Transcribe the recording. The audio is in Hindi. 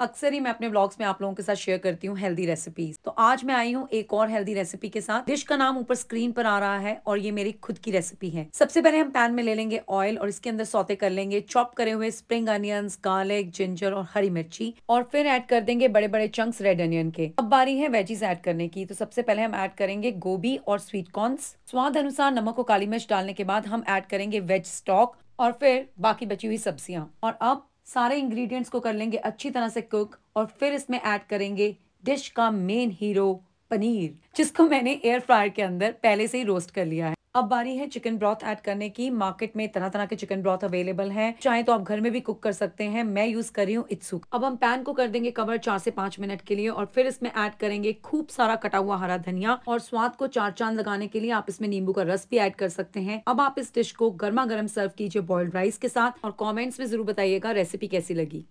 अक्सर ही मैं अपने ब्लॉग्स में आप लोगों के साथ शेयर करती हूँ हेल्दी रेसिपीज तो आज मैं आई हूँ एक और हेल्दी रेसिपी के साथ डिश का नाम ऊपर स्क्रीन पर आ रहा है और ये मेरी खुद की रेसिपी है सबसे पहले हम पैन में ले लेंगे ऑयल और इसके अंदर सौते कर लेंगे चॉप करे हुए स्प्रिंग अनियंस गार्लिक जिंजर और हरी मिर्ची और फिर एड कर देंगे बड़े बड़े चंक्स रेड अनियन के अब बारी है वेजीज एड करने की तो सबसे पहले हम एड करेंगे गोभी और स्वीट स्वाद अनुसार नमक और काली मिर्च डालने के बाद हम ऐड करेंगे वेज स्टॉक और फिर बाकी बची हुई सब्जियां और अब सारे इंग्रेडिएंट्स को कर लेंगे अच्छी तरह से कुक और फिर इसमें ऐड करेंगे डिश का मेन हीरो पनीर जिसको मैंने एयर फ्रायर के अंदर पहले से ही रोस्ट कर लिया है अब बारी है चिकन ब्रॉथ ऐड करने की मार्केट में तरह तरह के चिकन ब्रॉथ अवेलेबल हैं चाहे तो आप घर में भी कुक कर सकते हैं मैं यूज कर रही हूँ इत्सुक अब हम पैन को कर देंगे कवर चार से पांच मिनट के लिए और फिर इसमें ऐड करेंगे खूब सारा कटा हुआ हरा धनिया और स्वाद को चार चांद लगाने के लिए आप इसमें नींबू का रस भी एड कर सकते हैं अब आप इस डिश को गर्मा गर्म सर्व कीजिए बॉइल्ड राइस के साथ और कॉमेंट्स में जरूर बताइएगा रेसिपी कैसी लगी